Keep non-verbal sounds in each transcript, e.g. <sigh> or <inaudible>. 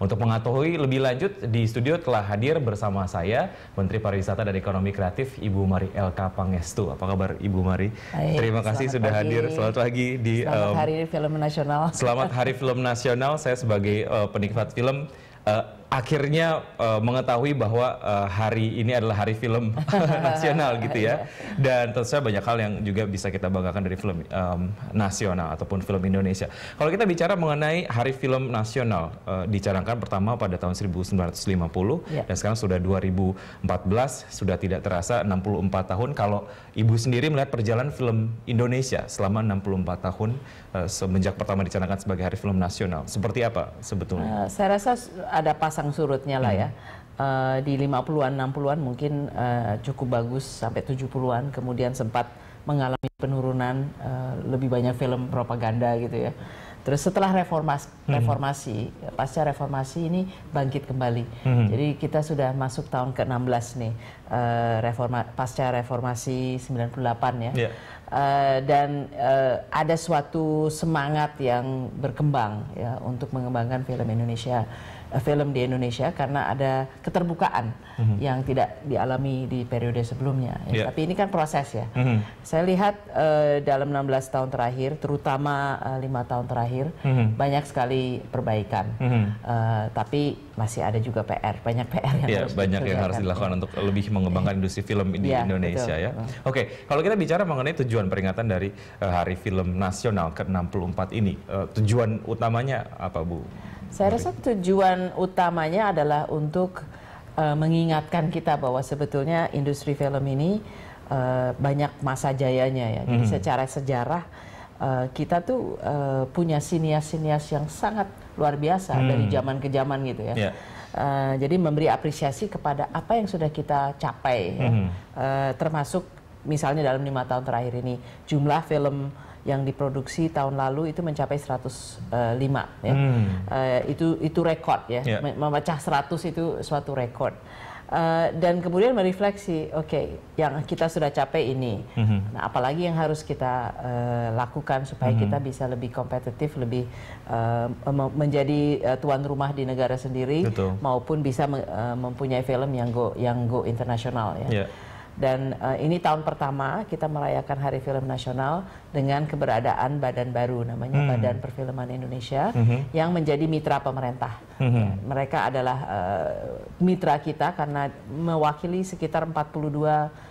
Untuk mengetahui lebih lanjut, di studio telah hadir bersama saya Menteri Pariwisata dan Ekonomi Kreatif Ibu Mari LK Pangestu. Apa kabar Ibu Mari? Baik, Terima kasih sudah pagi. hadir. Selamat pagi di Selamat um, Hari Film Nasional. Selamat Hari Film Nasional. Saya sebagai uh, penikmat film uh, akhirnya uh, mengetahui bahwa uh, hari ini adalah hari film <laughs> nasional gitu ya. Iya. Dan tentu saja banyak hal yang juga bisa kita banggakan dari film um, nasional ataupun film Indonesia. Kalau kita bicara mengenai hari film nasional, uh, dicarangkan pertama pada tahun 1950 iya. dan sekarang sudah 2014, sudah tidak terasa 64 tahun. Kalau Ibu sendiri melihat perjalanan film Indonesia selama 64 tahun semenjak pertama dicanangkan sebagai hari film nasional, seperti apa sebetulnya? Uh, saya rasa ada pasal pasang surutnya lah ya. Uh, di 50-an, 60-an mungkin uh, cukup bagus sampai 70-an, kemudian sempat mengalami penurunan uh, lebih banyak film propaganda gitu ya. Terus setelah hmm. reformasi, hmm. pasca reformasi ini bangkit kembali. Hmm. Jadi kita sudah masuk tahun ke-16 nih, uh, reforma, pasca reformasi 98 ya. Yeah. Ya. Uh, dan uh, ada suatu semangat yang berkembang ya untuk mengembangkan film Indonesia film di Indonesia karena ada keterbukaan mm-hmm. yang tidak dialami di periode sebelumnya. Ya. Yeah. Tapi ini kan proses ya. Mm-hmm. Saya lihat uh, dalam 16 tahun terakhir, terutama eh, lima uh, tahun terakhir, mm-hmm. banyak sekali perbaikan. Mm-hmm. Uh, tapi masih ada juga PR, banyak PR yang yeah, harus banyak yang harus dilakukan untuk lebih mengembangkan iya. industri film di yeah, Indonesia betul, ya. Oke, okay, kalau kita bicara mengenai tujuan peringatan dari uh, Hari Film Nasional ke-64 ini, uh, tujuan utamanya apa Bu? Saya rasa tujuan utamanya adalah untuk uh, mengingatkan kita bahwa sebetulnya industri film ini uh, banyak masa jayanya ya. Jadi hmm. secara sejarah uh, kita tuh uh, punya sinias-sinias yang sangat luar biasa hmm. dari zaman ke zaman gitu ya. Yeah. Ya. Uh, jadi memberi apresiasi kepada apa yang sudah kita capai, mm -hmm. uh, termasuk misalnya dalam lima tahun terakhir ini jumlah film yang diproduksi tahun lalu itu mencapai 105 eh, ya. Uh, itu itu rekor ya. Yeah. Ya. Memecah 100 itu suatu rekor. Uh, eh, dan kemudian merefleksi, oke, okay, yang kita sudah capek ini, mm -hmm. nah, apalagi yang harus kita uh, lakukan supaya mm -hmm. kita bisa lebih kompetitif, lebih uh, menjadi uh, tuan rumah di negara sendiri, Betul. maupun bisa uh, mempunyai film yang go yang go internasional ya. Yeah. Dan uh, ini tahun pertama kita merayakan Hari Film Nasional dengan keberadaan badan baru namanya hmm. Badan Perfilman Indonesia hmm. yang menjadi mitra pemerintah. Hmm. Ya, mereka adalah uh, mitra kita karena mewakili sekitar 42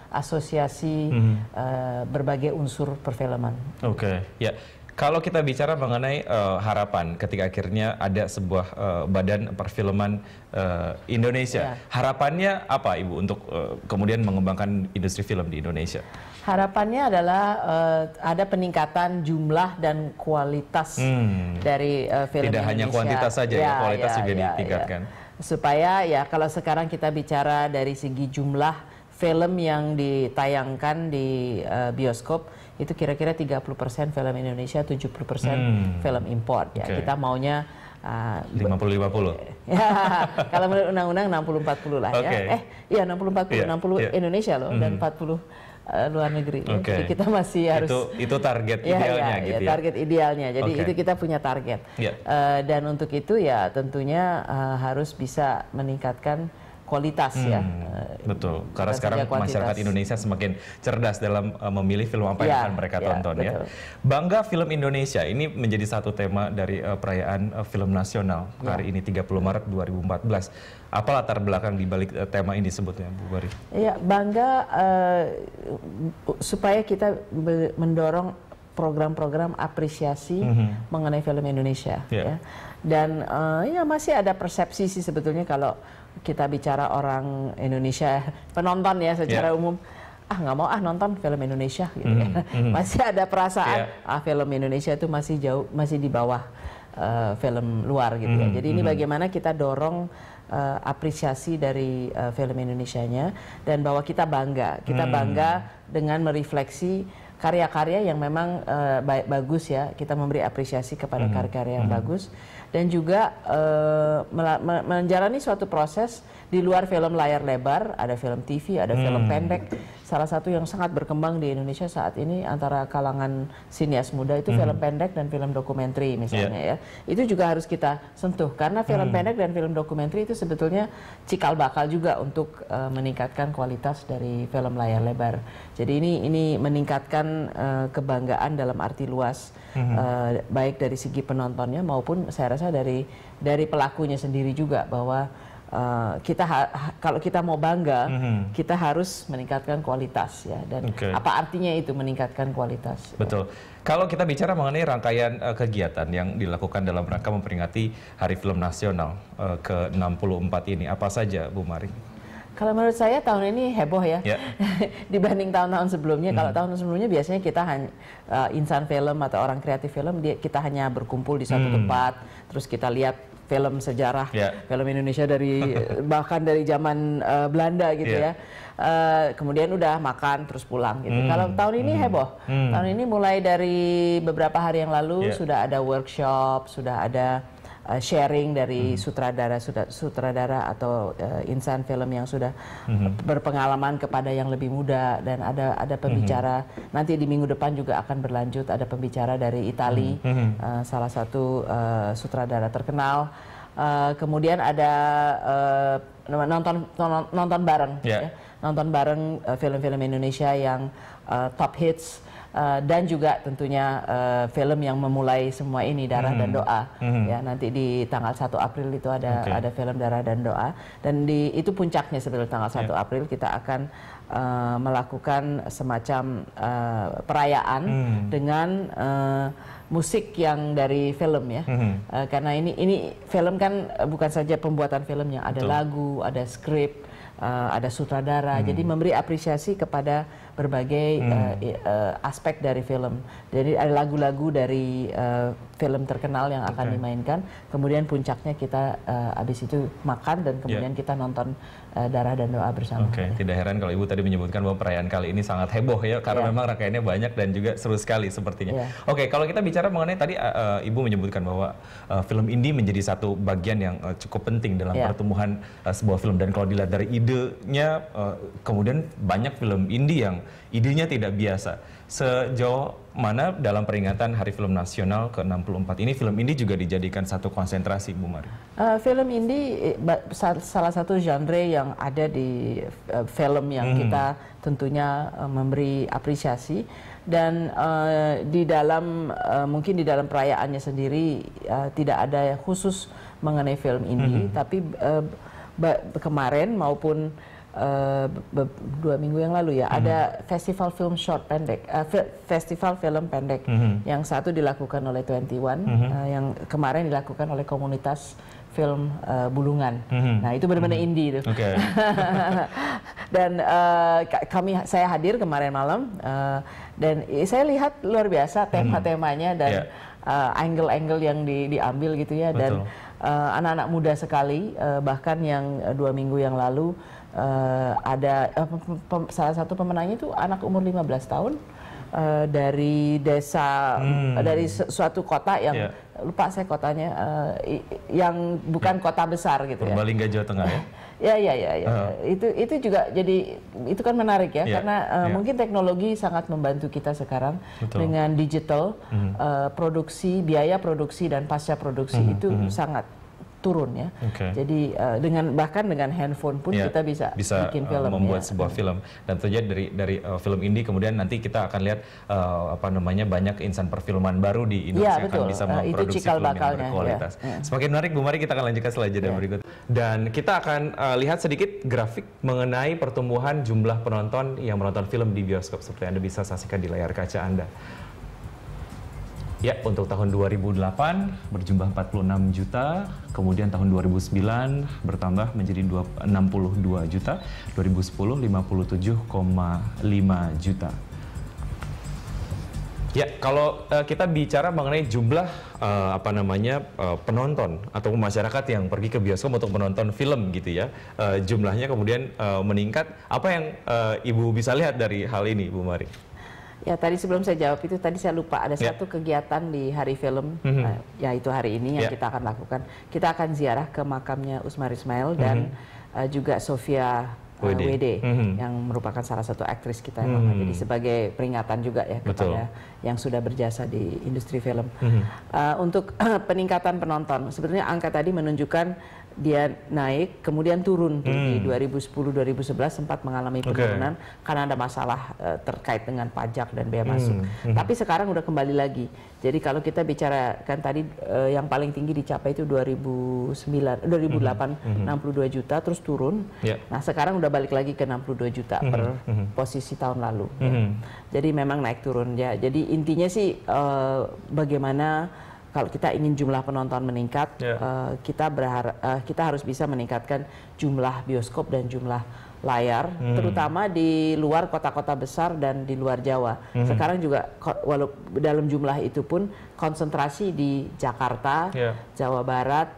asosiasi hmm. uh, berbagai unsur perfilman. Oke, okay. ya kalau kita bicara mengenai uh, harapan, ketika akhirnya ada sebuah uh, badan perfilman uh, Indonesia, ya. harapannya apa, Ibu, untuk uh, kemudian mengembangkan industri film di Indonesia? Harapannya adalah uh, ada peningkatan jumlah dan kualitas hmm. dari uh, film Tidak Indonesia. hanya kuantitas saja ya, ya kualitas ya, juga ya, ditingkatkan. Ya. Supaya ya kalau sekarang kita bicara dari segi jumlah film yang ditayangkan di uh, bioskop itu kira-kira 30% film Indonesia, 70% hmm. film import ya. Okay. Kita maunya uh, 50-50. ya, kalau menurut undang-undang 60-40 lah okay. ya. Eh, iya 60-40, yeah, 60 yeah. Indonesia loh hmm. dan 40 eh, luar negeri. Okay. Jadi kita masih harus itu itu target ya, idealnya ya, gitu ya. Target idealnya. Jadi okay. itu kita punya target. Yeah. Iya. Uh, dan untuk itu ya tentunya uh, harus bisa meningkatkan kualitas ya, hmm. ya. Uh, Betul, karena sekarang masyarakat Indonesia semakin cerdas dalam uh, memilih film apa ya, yang iya, akan mereka iya, ya, tonton betul. ya. Bangga film Indonesia ini menjadi satu tema dari uh, perayaan uh, film nasional ya. hari ini 30 Maret 2014. Apa latar belakang di balik uh, tema ini sebetulnya Bu Bari? Ya, bangga uh, supaya kita mendorong program-program apresiasi mm -hmm. mengenai film Indonesia yeah. ya. Dan uh, ya masih ada persepsi sih sebetulnya kalau kita bicara orang Indonesia penonton ya secara yeah. umum ah nggak mau ah nonton film Indonesia gitu mm -hmm. ya. <laughs> masih ada perasaan yeah. ah film Indonesia itu masih jauh masih di bawah uh, film luar gitu mm -hmm. ya. Jadi ini mm -hmm. bagaimana kita dorong uh, apresiasi dari uh, film nya dan bahwa kita bangga. Kita mm. bangga dengan merefleksi karya-karya yang memang uh, baik bagus ya. Kita memberi apresiasi kepada hmm. karya-karya mm -hmm. yang mm -hmm. bagus dan juga uh, menjalani suatu proses di luar film layar lebar, ada film TV, ada hmm. film pendek. Salah satu yang sangat berkembang di Indonesia saat ini antara kalangan sinias muda itu hmm. film pendek dan film dokumenter misalnya yeah. ya. Itu juga harus kita sentuh karena film hmm. pendek dan film dokumenter itu sebetulnya cikal bakal juga untuk uh, meningkatkan kualitas dari film layar lebar. Jadi ini ini meningkatkan uh, kebanggaan dalam arti luas hmm. uh, baik dari segi penontonnya maupun saya rasa dari dari pelakunya sendiri juga bahwa Uh, kita kalau kita mau bangga, mm -hmm. kita harus meningkatkan kualitas ya. Dan okay. apa artinya itu meningkatkan kualitas? Ya? Betul. Ya. Kalau kita bicara mengenai rangkaian uh, kegiatan yang dilakukan dalam rangka memperingati Hari Film Nasional uh, ke-64 ini, apa saja, Bu Mari? Kalau menurut saya tahun ini heboh ya yeah. <laughs> dibanding tahun-tahun sebelumnya. Mm. Kalau hmm. tahun sebelumnya biasanya kita hanya uh, eh, insan film atau orang kreatif film dia kita hanya berkumpul di satu mm. tempat, terus kita lihat film sejarah yeah. film Indonesia dari <laughs> bahkan dari zaman uh, Belanda gitu yeah. ya. Uh, kemudian udah makan terus pulang gitu. Mm. Kalau tahun ini mm. heboh. Mm. Tahun ini mulai dari beberapa hari yang lalu yeah. sudah ada workshop, sudah ada uh, sharing dari hmm. sutradara sutradara atau uh, insan film yang sudah hmm. berpengalaman kepada yang lebih muda dan ada ada mhm. pembicara hmm. nanti di minggu depan juga akan berlanjut ada pembicara dari Italia hmm. Mhm. uh, eh, salah satu uh, sutradara terkenal uh, kemudian ada uh, nonton nonton bareng yeah. ya. nonton bareng film-film uh, Indonesia yang uh, top hits Eh, dan juga tentunya uh, film yang memulai semua ini Darah hmm. dan Doa. Hmm. Ya, nanti di tanggal 1 April itu ada okay. ada film Darah dan Doa dan di itu puncaknya sebetulnya tanggal 1 yeah. April kita akan uh, melakukan semacam uh, perayaan hmm. dengan uh, musik yang dari film ya. Hmm. Uh, karena ini ini film kan bukan saja pembuatan film yang ada Betul. lagu, ada skrip, uh, ada sutradara. Hmm. Jadi memberi apresiasi kepada berbagai hmm. uh, uh, aspek dari film. Jadi ada lagu-lagu dari uh, film terkenal yang akan okay. dimainkan. Kemudian puncaknya kita uh, habis itu makan dan ya. kemudian yeah. kita nonton Eh, darah dan doa bersama. Oke, okay. tidak heran kalau Ibu tadi menyebutkan bahwa perayaan kali ini sangat heboh ya karena yeah. memang rangkaiannya banyak dan juga seru sekali sepertinya. Yeah. Oke, okay, kalau kita bicara mengenai tadi uh, Ibu menyebutkan bahwa uh, film indie menjadi satu bagian yang uh, cukup penting dalam yeah. pertumbuhan uh, sebuah film dan kalau dilihat dari idenya uh, kemudian banyak film indie yang idenya tidak biasa sejauh mana dalam peringatan Hari Film Nasional ke-64 ini film ini juga dijadikan satu konsentrasi Bu Mari? Uh, film ini eh, salah satu genre yang ada di uh, film yang hmm. kita tentunya uh, memberi apresiasi dan uh, di dalam uh, mungkin di dalam perayaannya sendiri uh, tidak ada khusus mengenai film ini hmm. tapi uh, kemarin maupun Eh, dua minggu yang lalu ya mm -hmm. ada mhm. festival film short pendek uh, festival film pendek mm -hmm. yang satu dilakukan oleh 21 mm -hmm. uh, yang kemarin dilakukan oleh komunitas film uh, Bulungan. Mm -hmm. Nah, itu benar-benar mm -hmm. indie itu. Okay. <laughs> dan uh, kami saya hadir kemarin malam uh, dan saya lihat luar biasa tema-temanya mhm. dan iya. angle-angle yeah. uh, yang di, diambil gitu ya Betul. dan anak-anak uh, muda sekali uh, bahkan yang dua minggu yang lalu uh, ada uh, pem, salah satu pemenangnya itu anak umur 15 tahun uh, dari desa hmm. dari suatu kota yang yeah. lupa saya kotanya uh, yang bukan yeah. kota besar gitu ya. Purbalingga, ya. Jawa Tengah ya? <laughs> ya. ya ya ya Uh. Itu itu juga jadi itu kan menarik ya yeah. karena uh, yeah. mungkin teknologi sangat membantu kita sekarang Betul. dengan digital mm. uh, produksi biaya produksi dan pasca produksi mm itu mm sangat turun ya. Okay. Jadi uh, dengan bahkan dengan handphone pun yeah, kita bisa, bisa bikin eh, film, uh, membuat ya. sebuah film. Dan terjadi dari dari uh, film ini kemudian nanti kita akan lihat uh, apa namanya banyak insan perfilman baru di Indonesia yeah, betul. akan bisa uh, memproduksi film bakalnya, yang berkualitas. Yeah, mm. yeah. Semakin menarik, Bu Mari kita akan lanjutkan selanjutnya yeah. berikut. Dan kita akan uh, lihat sedikit grafik mengenai pertumbuhan jumlah penonton yang menonton film di bioskop seperti Anda bisa saksikan di layar kaca Anda. Ya, untuk tahun 2008 berjumlah 46 juta, kemudian tahun 2009 bertambah menjadi 62 juta, 2010 57,5 juta. Ya, kalau uh, kita bicara mengenai jumlah uh, apa namanya uh, penonton atau masyarakat yang pergi ke bioskop untuk menonton film gitu ya, uh, jumlahnya kemudian uh, meningkat. Apa yang uh, ibu bisa lihat dari hal ini, Bu Mari? Ya tadi sebelum saya jawab itu tadi saya lupa ada yeah. satu kegiatan di hari film mm -hmm. uh, eh, yaitu hari ini yang yeah. kita akan lakukan. Kita akan ziarah ke makamnya Usmar Ismail dan mm -hmm. uh, juga Sofia uh, eh, WD, mm -hmm. yang merupakan salah satu aktris kita yang mm -hmm. jadi sebagai peringatan juga ya Betul. kepada yang sudah berjasa di industri film. Mm -hmm. uh, untuk <clears throat> peningkatan penonton sebetulnya angka tadi menunjukkan dia naik kemudian turun hmm. di 2010 2011 sempat mengalami penurunan okay. karena ada masalah uh, terkait dengan pajak dan biaya masuk. Hmm, hmm. Tapi sekarang udah kembali lagi. Jadi kalau kita bicara kan tadi uh, yang paling tinggi dicapai itu 2009 2008 eh, hmm. Hmm. 62 juta terus turun. Yeah. Nah, sekarang udah balik lagi ke 62 juta hmm. per hmm. posisi tahun lalu. Hmm. Ya. Jadi memang naik turun ya. Jadi intinya sih uh, bagaimana kalau kita ingin jumlah penonton meningkat, yeah. Ya. uh, kita berharap uh, eh, kita harus bisa meningkatkan jumlah bioskop dan jumlah layar, hmm. terutama di luar kota-kota besar dan di luar Jawa. Hmm. Sekarang juga walau dalam jumlah itu pun konsentrasi di Jakarta, yeah. Jawa Barat,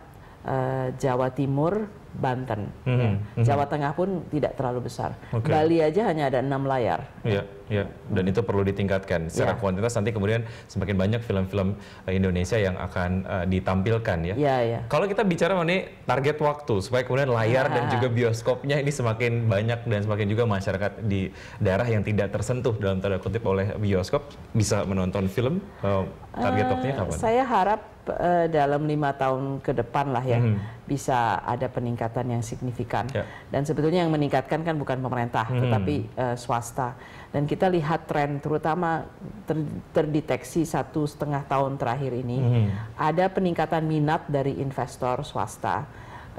uh, Jawa Timur, Banten. Mm -hmm. ya. Mhm. Jawa Tengah pun tidak terlalu besar. Okay. Bali aja hanya ada enam layar. Iya, yeah. Dan itu perlu ditingkatkan. Secara yeah. kuantitas nanti kemudian semakin banyak film-film eh, Indonesia yang akan uh, ditampilkan ya. yeah, Yeah. Kalau kita bicara mengenai target waktu supaya kemudian layar yeah. dan ah. juga bioskopnya ini semakin banyak dan semakin juga masyarakat di daerah yang tidak tersentuh dalam tanda kutip oleh bioskop bisa menonton film uh, target uh, waktunya kapan? Saya harap dalam lima tahun ke depan lah ya. Mm -hmm bisa ada peningkatan yang signifikan. Yeah. Dan sebetulnya yang meningkatkan kan bukan pemerintah, hmm. tetapi uh, swasta. Dan kita lihat tren, terutama ter terdeteksi satu setengah tahun terakhir ini, hmm. ada peningkatan minat dari investor swasta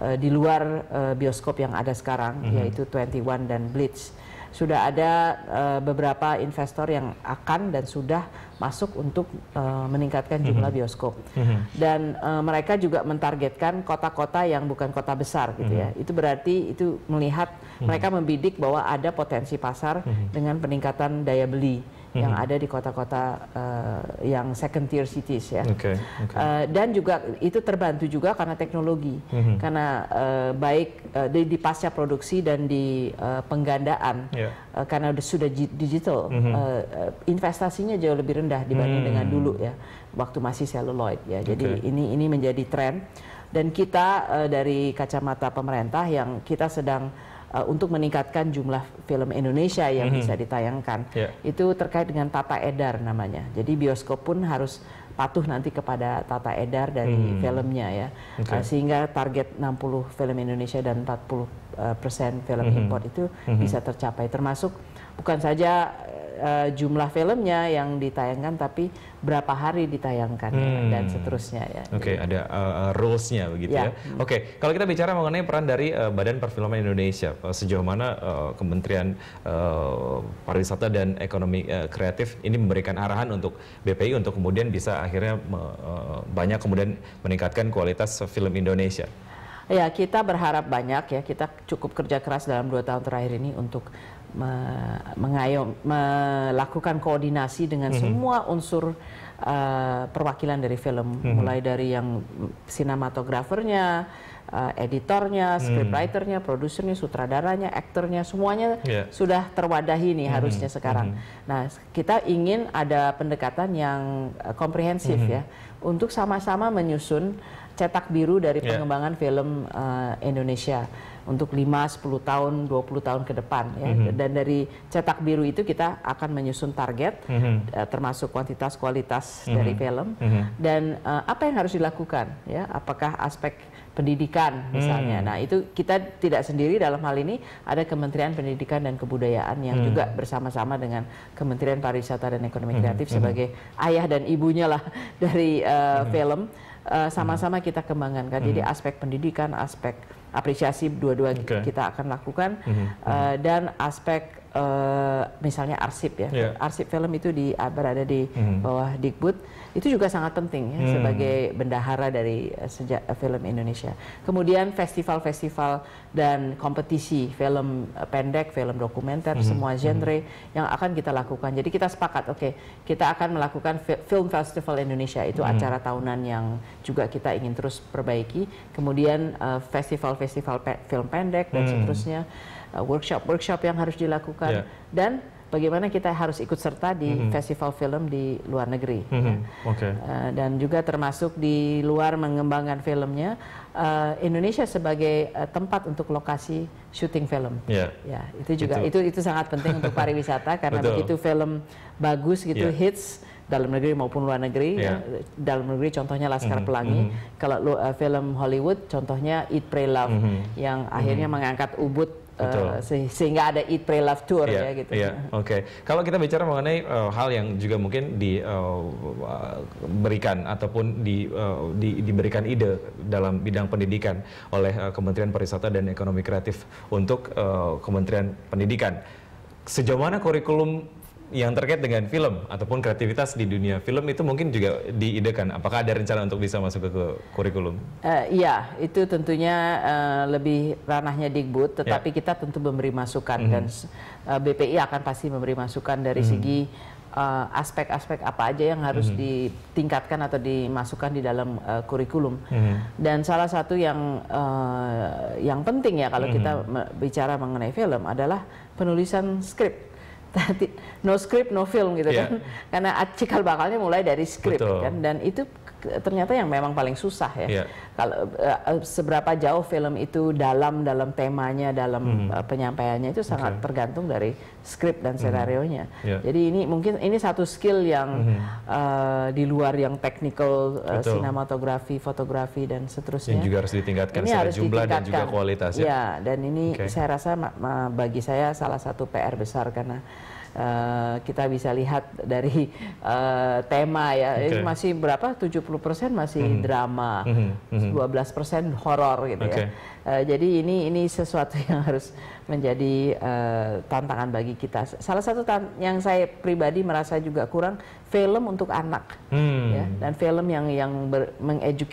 uh, di luar uh, bioskop yang ada sekarang, hmm. yaitu 21 dan Blitz sudah ada uh, beberapa investor yang akan dan sudah masuk untuk uh, meningkatkan mhm. jumlah bioskop mm -hmm. dan uh, mereka juga mentargetkan kota-kota yang bukan kota besar gitu mm -hmm. ya mhm. itu berarti itu melihat mm -hmm. mereka membidik bahwa ada potensi pasar mm -hmm. dengan peningkatan daya beli yang mhm. ada di kota-kota uh, yang second tier cities ya. Okay, okay. Uh, eh, dan juga itu terbantu juga karena teknologi, hmm. karena uh, baik uh, di, di pasca produksi dan di uh, penggandaan yeah. Ya. uh, karena sudah digital, hmm. uh, investasinya jauh lebih rendah dibanding hmm. dengan dulu ya, waktu masih celluloid ya. Jadi okay. ini ini menjadi tren dan kita uh, dari kacamata pemerintah yang kita sedang uh, untuk meningkatkan jumlah film Indonesia yang mm -hmm. bisa ditayangkan. Yeah. Itu terkait dengan tata edar namanya. Jadi bioskop pun harus patuh nanti kepada tata edar dari hmm. filmnya ya. Okay. Uh, sehingga target 60 film Indonesia dan 40 uh, persen film hmm. import itu hmm. bisa tercapai. Termasuk bukan saja uh, jumlah filmnya yang ditayangkan tapi berapa hari ditayangkan ya, hmm. dan seterusnya ya. Oke, okay, ada uh, rules-nya begitu ya. ya. Oke, okay, kalau kita bicara mengenai peran dari uh, Badan Perfilman Indonesia, sejauh mana uh, Kementerian uh, Pariwisata dan Ekonomi uh, Kreatif ini memberikan arahan untuk BPI untuk kemudian bisa akhirnya uh, banyak kemudian meningkatkan kualitas film Indonesia. Ya, kita berharap banyak ya. Kita cukup kerja keras dalam dua tahun terakhir ini untuk mengayom, melakukan koordinasi dengan mm -hmm. semua unsur uh, perwakilan dari film, mm -hmm. mulai dari yang sinematografernya, uh, editornya, mhm. scriptwriternya, mm. produsernya, sutradaranya, aktornya, semuanya yeah. sudah terwadahi nih mm -hmm. harusnya sekarang. Mm -hmm. Nah, kita ingin ada pendekatan yang uh, komprehensif mm -hmm. ya untuk sama-sama menyusun cetak biru dari yeah. pengembangan film uh, Indonesia untuk 5, 10 tahun, 20 tahun ke depan ya. Mm -hmm. Dan dari cetak biru itu kita akan menyusun target mm -hmm. uh, termasuk kuantitas kualitas mm -hmm. dari film mm -hmm. dan uh, apa yang harus dilakukan ya? Apakah aspek pendidikan misalnya. Hmm. Nah, itu kita tidak sendiri dalam hal ini ada Kementerian Pendidikan dan Kebudayaan yang hmm. juga bersama-sama dengan Kementerian Pariwisata dan Ekonomi mhm. Kreatif hmm. sebagai ayah dan ibunya lah <laughs> dari uh, hmm. film sama-sama uh, kita kembangkan kan. Hmm. Jadi aspek pendidikan, aspek apresiasi dua-dua okay. kita akan lakukan mm -hmm. uh, dan aspek uh, misalnya arsip ya yeah. arsip film itu di berada di mm -hmm. bawah Dikbud itu juga sangat penting ya hmm. sebagai bendahara dari uh, sejak uh, film Indonesia. Kemudian festival-festival dan kompetisi film uh, pendek, film dokumenter, hmm. semua hmm. genre hmm. yang akan kita lakukan. Jadi kita sepakat, oke, okay, kita akan melakukan film festival Indonesia itu hmm. acara tahunan yang juga kita ingin terus perbaiki. Kemudian festival-festival uh, pe film pendek dan hmm. seterusnya, workshop-workshop uh, yang harus dilakukan yeah. dan bagaimana kita harus ikut serta di mm -hmm. festival film di luar negeri. Mm -hmm. ya. okay. uh, eh, dan juga termasuk di luar mengembangkan filmnya, uh, Indonesia sebagai uh, tempat untuk lokasi syuting film. Yeah. Ya, itu juga itu itu, itu sangat penting untuk <laughs> pariwisata karena Betul. begitu film bagus gitu yeah. hits dalam negeri maupun luar negeri. Yeah. Ya, dalam negeri contohnya Laskar mm -hmm. Pelangi, mm -hmm. kalau uh, film Hollywood contohnya Eat Pray Love mm -hmm. yang akhirnya mm -hmm. mengangkat Ubud Eh, sehingga ada Eat, Pray, Love Tour yeah, ya gitu. yeah, oke. Okay. Kalau kita bicara mengenai uh, hal yang juga mungkin diberikan eh, uh, ataupun di, uh, di, diberikan ide dalam bidang pendidikan oleh uh, Kementerian Pariwisata dan Ekonomi Kreatif untuk uh, Kementerian Pendidikan. Sejauh mana kurikulum yang terkait dengan film ataupun kreativitas di dunia film itu mungkin juga diidekan. Apakah ada rencana untuk bisa masuk ke kurikulum? Uh, iya, itu tentunya uh, lebih ranahnya Digbud, ya. tetapi yeah. kita tentu memberi masukan mm -hmm. dan uh, eh, BPI akan pasti memberi masukan dari mm -hmm. segi aspek-aspek uh, apa aja yang harus mm -hmm. ditingkatkan atau dimasukkan di dalam uh, kurikulum. Mm -hmm. Dan salah satu yang uh, yang penting ya kalau mm -hmm. kita bicara mengenai film adalah penulisan skrip no script no film gitu yeah. kan karena cikal bakalnya mulai dari script kan dan itu ternyata yang memang paling susah ya. Iya. Kalau uh, seberapa jauh film itu dalam dalam temanya, dalam mm. uh, penyampaiannya itu sangat okay. tergantung dari skrip dan hmm. senarionya. Mm. Iya. Yeah. Jadi ini mungkin ini satu skill yang mm. uh, di luar yang technical uh, sinematografi, fotografi dan seterusnya. Yang juga harus ditingkatkan ini secara harus jumlah ditingkatkan. dan juga kualitas ya. Yeah, dan ini okay. saya rasa bagi saya salah satu PR besar karena uh, kita bisa lihat dari uh, tema ya eh, okay. Ini masih berapa 70% masih mm -hmm. drama mm -hmm. persen 12% horor gitu okay. ya uh, jadi ini ini sesuatu yang harus menjadi uh, tantangan bagi kita. Salah satu yang saya pribadi merasa juga kurang film untuk anak hmm. ya dan film yang yang ya -hmm. itu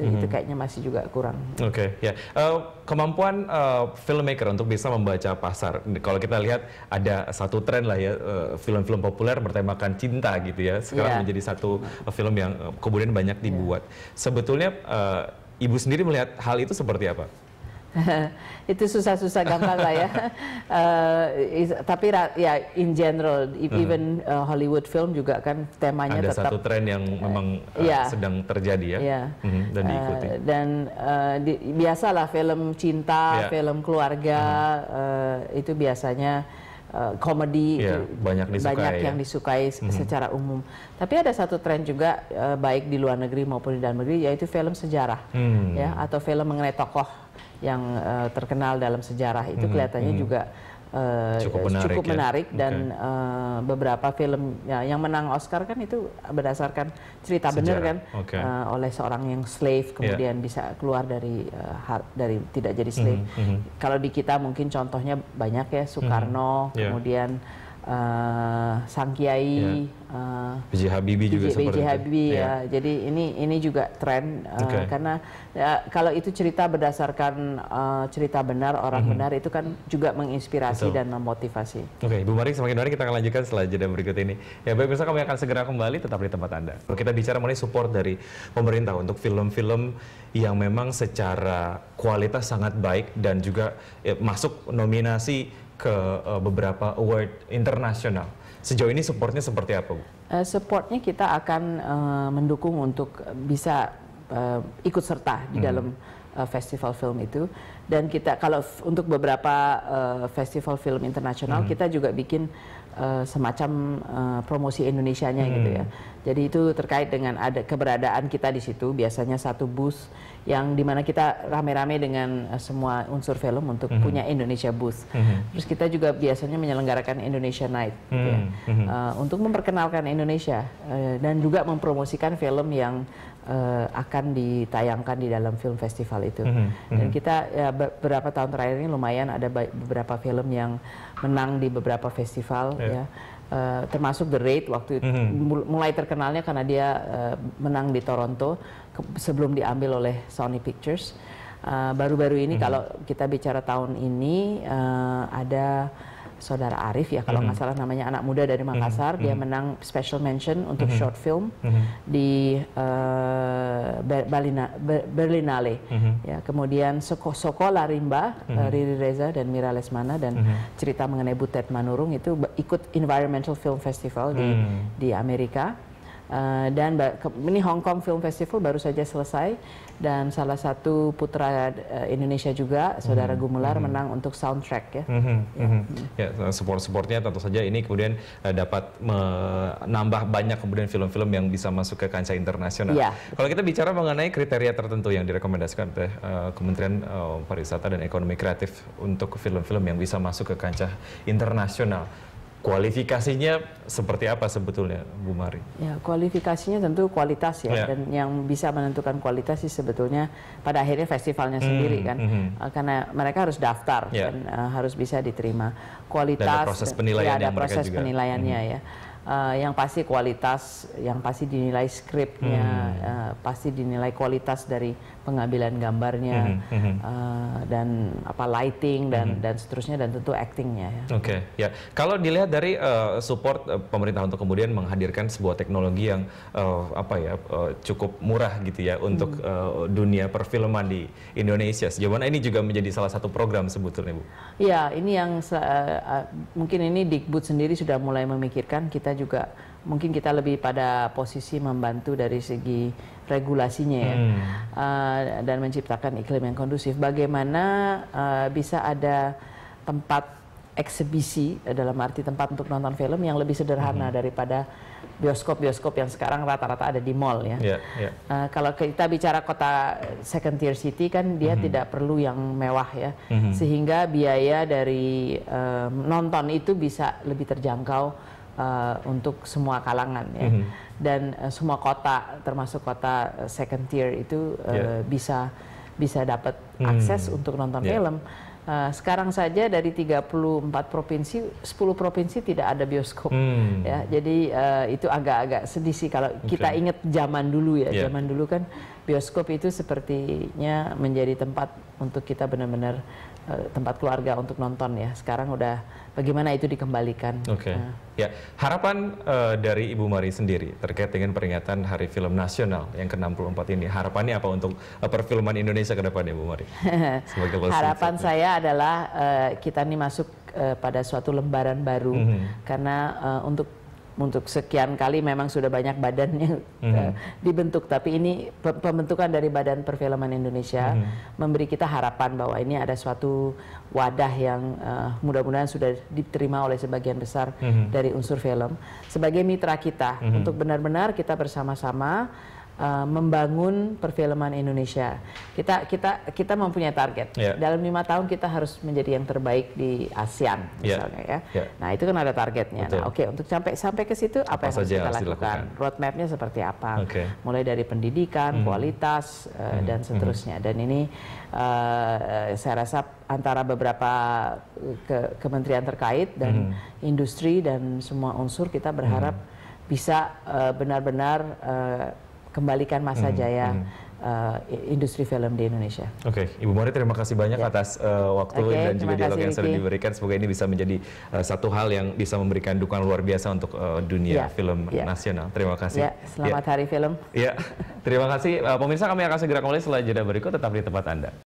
-hmm. itu kayaknya masih juga kurang. Oke okay, ya yeah. uh, kemampuan uh, filmmaker untuk bisa membaca pasar. Kalau kita lihat ada satu tren lah ya eh, film-film uh, populer bertemakan cinta gitu ya sekarang yeah. menjadi satu uh, film yang kemudian banyak iya. dibuat. Yeah. Sebetulnya uh, ibu sendiri melihat hal itu seperti apa? <laughs> itu susah-susah gampang lah ya. uh, <laughs> is, tapi ya in general, e, hmm. even uh, Hollywood film juga kan temanya Ada tetap. Ada satu tren yang eh, memang uh, yeah. sedang terjadi ya, yeah. hmm, dan diikuti. Uh, dan uh, di, biasalah film cinta, yeah. film keluarga hmm. uh, itu biasanya uh, komedi yeah, banyak, disukai, banyak yang ya. disukai mm-hmm. secara umum. Tapi ada satu tren juga uh, baik di luar negeri maupun di dalam negeri yaitu film sejarah hmm. ya atau film mengenai tokoh yang uh, terkenal dalam sejarah itu mm-hmm. kelihatannya mm-hmm. juga Eh, cukup menarik, cukup menarik ya? dan okay. uh, eh, beberapa film ya, yang menang Oscar kan itu berdasarkan cerita benar kan okay. uh, eh, oleh seorang yang slave iya. kemudian yeah. bisa keluar dari uh, dari tidak jadi slave. Mm -hmm. Kalau di kita mungkin contohnya banyak ya Soekarno mm -hmm. yeah. kemudian uh, Sang Kiai, ya. uh, eh, Habibie juga BJ, BJ Habibie ya. ya. Jadi ini ini juga tren uh, eh, okay. karena uh, kalau itu cerita berdasarkan uh, cerita benar orang mm -hmm. benar itu kan juga menginspirasi Betul. dan memotivasi. Oke, okay, Bu Marik semakin menarik kita akan lanjutkan setelah jeda berikut ini. Ya baik pemirsa kami akan segera kembali tetap di tempat Anda. Kita bicara mengenai support dari pemerintah untuk film-film yang memang secara kualitas sangat baik dan juga ya, masuk nominasi ke uh, beberapa award internasional. Sejauh ini supportnya seperti apa, Bu? Uh, supportnya kita akan uh, mendukung untuk bisa uh, ikut serta di hmm. dalam uh, festival film itu. Dan kita kalau untuk beberapa uh, festival film internasional hmm. kita juga bikin uh, semacam uh, promosi Indonesianya hmm. gitu ya. Hmm. Jadi itu terkait dengan ada keberadaan kita di situ biasanya satu bus yang dimana kita rame-rame dengan uh, semua unsur film untuk hmm. punya Indonesia bus. Hmm. Terus kita juga biasanya menyelenggarakan Indonesia Night gitu ya. hmm. uh, untuk memperkenalkan Indonesia uh, dan juga mempromosikan film yang uh, akan ditayangkan di dalam film festival itu. Mm -hmm. Dan kita ya, beberapa tahun terakhir ini lumayan ada beberapa film yang menang di beberapa festival yeah. ya. Uh, termasuk The Raid waktu mm -hmm. mulai terkenalnya karena dia uh, menang di Toronto sebelum diambil oleh Sony Pictures. Baru-baru uh, ini mm -hmm. kalau kita bicara tahun ini uh, ada saudara Arif ya kalau nggak mm -hmm. salah namanya anak muda dari Makassar mm -hmm. dia menang special mention untuk mm -hmm. short film mm -hmm. di uh, Ber Berlinale mm -hmm. ya kemudian Soko, Sokola Larimba mm -hmm. Eh, Riri Reza dan Mira Lesmana dan mm -hmm. cerita mengenai Butet Manurung itu ikut Environmental Film Festival di mm -hmm. di Amerika Uh, dan ini Hong Kong Film Festival baru saja selesai dan salah satu putra uh, Indonesia juga saudara mm -hmm. Gumular mm -hmm. menang untuk soundtrack ya. Mm -hmm. ya. Mm -hmm. ya support supportnya tentu saja ini kemudian uh, dapat menambah banyak kemudian film-film yang bisa masuk ke kancah internasional. Yeah. Kalau kita bicara mengenai kriteria tertentu yang direkomendasikan oleh uh, Kementerian uh, Pariwisata dan Ekonomi Kreatif untuk film-film yang bisa masuk ke kancah internasional Kualifikasinya seperti apa sebetulnya, Bu Mari? Ya, kualifikasinya tentu kualitas ya, ya. dan yang bisa menentukan kualitas sih sebetulnya pada akhirnya festivalnya hmm, sendiri kan, hmm. Eh, karena mereka harus daftar ya. dan uh, harus bisa diterima. Kualitas dan ada proses penilaian ya, ada proses juga. penilaiannya hmm. ya uh, yang pasti kualitas, yang pasti dinilai skripnya, hmm. uh, pasti dinilai kualitas dari pengambilan gambarnya hmm. Uh, dan apa lighting dan hmm. dan seterusnya dan tentu actingnya. Ya. Oke, okay. ya kalau dilihat dari uh, support uh, pemerintah untuk kemudian menghadirkan sebuah teknologi yang uh, apa ya uh, cukup murah gitu ya untuk hmm. uh, dunia perfilman di Indonesia. Sejauh mana ini juga menjadi salah satu program sebetulnya, Bu? Ya, ini yang uh, uh, mungkin ini Dikbud sendiri sudah mulai memikirkan kita juga mungkin kita lebih pada posisi membantu dari segi regulasinya ya hmm. uh, dan menciptakan iklim yang kondusif. Bagaimana uh, bisa ada tempat eksibisi eh, dalam arti tempat untuk nonton film yang lebih sederhana hmm. daripada bioskop-bioskop yang sekarang rata-rata ada di mall ya. Yeah, yeah. Uh, kalau kita bicara kota second tier city kan dia mm -hmm. tidak perlu yang mewah ya, mm -hmm. sehingga biaya dari uh, nonton itu bisa lebih terjangkau uh, untuk semua kalangan ya. Mm -hmm. Dan uh, semua kota termasuk kota eh, second tier itu uh, yeah. bisa bisa dapat hmm. akses untuk nonton yeah. film. Uh, sekarang saja dari 34 provinsi, 10 provinsi tidak ada bioskop. Hmm. Ya, jadi uh, itu agak-agak sedih sih kalau okay. kita ingat zaman dulu ya. Yeah. Zaman dulu kan bioskop itu sepertinya menjadi tempat untuk kita benar-benar Eh, tempat keluarga untuk nonton ya. Sekarang udah bagaimana itu dikembalikan. Oke. Okay. Nah. Ya, harapan uh, dari Ibu Mari sendiri terkait dengan peringatan Hari Film Nasional yang ke-64 ini, harapannya apa untuk uh, perfilman Indonesia ke depan Ibu Mari? harapan <laughs> harapan saya adalah uh, kita ini masuk uh, pada suatu lembaran baru mm -hmm. karena uh, untuk untuk sekian kali memang sudah banyak badannya mm -hmm. dibentuk tapi ini pembentukan dari Badan Perfilman Indonesia mm -hmm. memberi kita harapan bahwa ini ada suatu wadah yang uh, mudah-mudahan sudah diterima oleh sebagian besar mm -hmm. dari unsur film sebagai mitra kita mm -hmm. untuk benar-benar kita bersama-sama uh, membangun perfilman Indonesia. Kita kita kita mempunyai target. Yeah. Dalam lima tahun kita harus menjadi yang terbaik di ASEAN ya. misalnya yeah. ya. Yeah. Nah itu kan ada targetnya. Nah oke okay, untuk sampai sampai ke situ apa, apa yang harus kita harus lakukan? Roadmapnya seperti apa? Okay. Mulai dari pendidikan, mm. kualitas uh, mm. dan hmm. seterusnya. Mm. Dan ini uh, saya rasa antara beberapa ke kementerian terkait dan mm. industri dan semua unsur kita berharap mm. bisa benar-benar uh, uh kembalikan masa hmm, jaya hmm. Uh, industri film di Indonesia. Oke, okay. Ibu Mori terima kasih banyak yeah. atas uh, waktu okay, dan juga dialog yang sudah diberikan. Semoga ini bisa menjadi uh, satu hal yang bisa memberikan dukungan luar biasa untuk uh, dunia yeah. film yeah. nasional. Terima kasih. Yeah. Ya. Selamat Hari Film. Ya, terima kasih. Uh, pemirsa kami akan segera kembali setelah jeda berikut. Tetap di tempat Anda.